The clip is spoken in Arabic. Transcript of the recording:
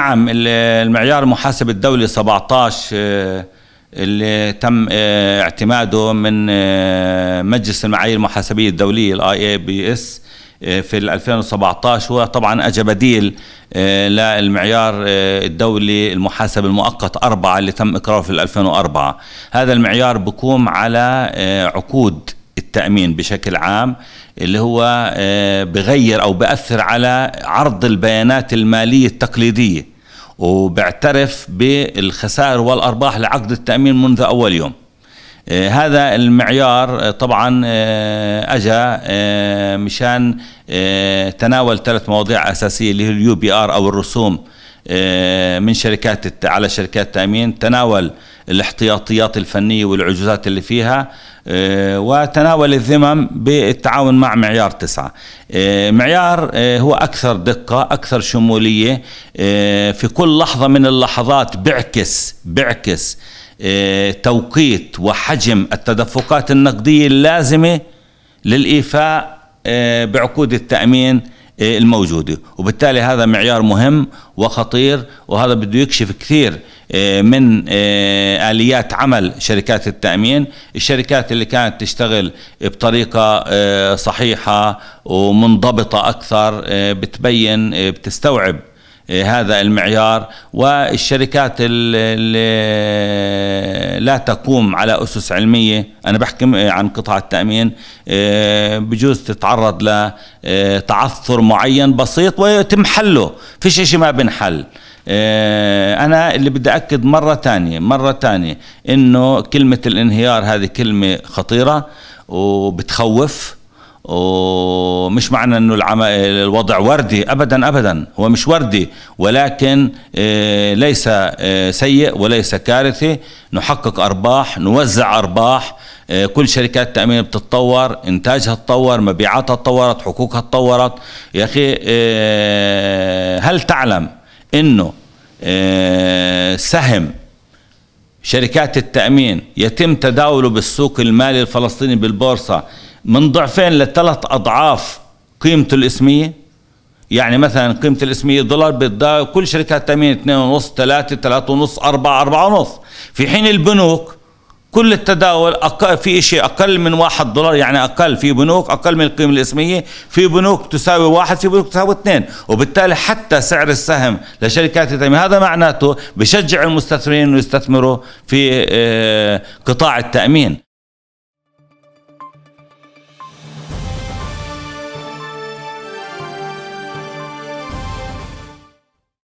نعم المعيار المحاسب الدولي 17 آه، اللي تم آه، اعتماده من آه، مجلس المعايير المحاسبية الدولية الاي اي بي اس في 2017 هو طبعا اجى بديل للمعيار الدولي المحاسب المؤقت أربعة اللي تم إقراره في 2004 هذا المعيار بقوم على عقود التأمين بشكل عام اللي هو بغير أو بأثر على عرض البيانات المالية التقليدية وبعترف بالخسائر والأرباح لعقد التأمين منذ أول يوم آه، هذا المعيار آه، طبعا آه، أجا مشان تناول ثلاث مواضيع اساسيه اللي هي اليو بي ار او الرسوم آه، من شركات على شركات التامين تناول الاحتياطيات الفنية والعجوزات اللي فيها آه، وتناول الذمم بالتعاون مع معيار تسعة آه، معيار هو أكثر دقة أكثر شمولية في كل لحظة من اللحظات بيعكس بيعكس توقيت وحجم التدفقات النقدية اللازمة للإيفاء بعقود التأمين إيه، الموجوده وبالتالي هذا معيار مهم وخطير وهذا بده يكشف كثير إيه، من إيه، اليات عمل شركات التامين الشركات اللي كانت تشتغل بطريقه صحيحه ومنضبطه اكثر بتبين بتستوعب إيه، هذا المعيار والشركات اللي لا تقوم على أسس علمية أنا بحكي إيه، عن قطاع التأمين إيه، بجوز تتعرض لتعثر معين بسيط ويتم حله فيش إشي ما بنحل أنا اللي بدي أكد مرة تانية مرة تانية إنه كلمة الانهيار هذه كلمة خطيرة وبتخوف ومش معنى انه الوضع وردي ابدا ابدا هو مش وردي ولكن آه، ليس آه، سيء وليس كارثي نحقق ارباح نوزع ارباح آه، كل شركات التامين بتتطور انتاجها تطور مبيعاتها تطورت حقوقها تطورت يا اخي هل تعلم انه سهم شركات التامين يتم تداوله بالسوق المالي الفلسطيني بالبورصه من ضعفين لثلاث أضعاف قيمة الإسمية يعني مثلا قيمة الإسمية دولار بدها كل شركات تأمين 2.5 3 3.5 4 4.5 في حين البنوك كل التداول أقل في شيء أقل من واحد دولار يعني أقل في بنوك أقل من القيمة الإسمية في بنوك تساوي واحد في بنوك تساوي اثنين وبالتالي حتى سعر السهم لشركات التأمين هذا معناته بشجع المستثمرين أنه يستثمروا في آه، قطاع التأمين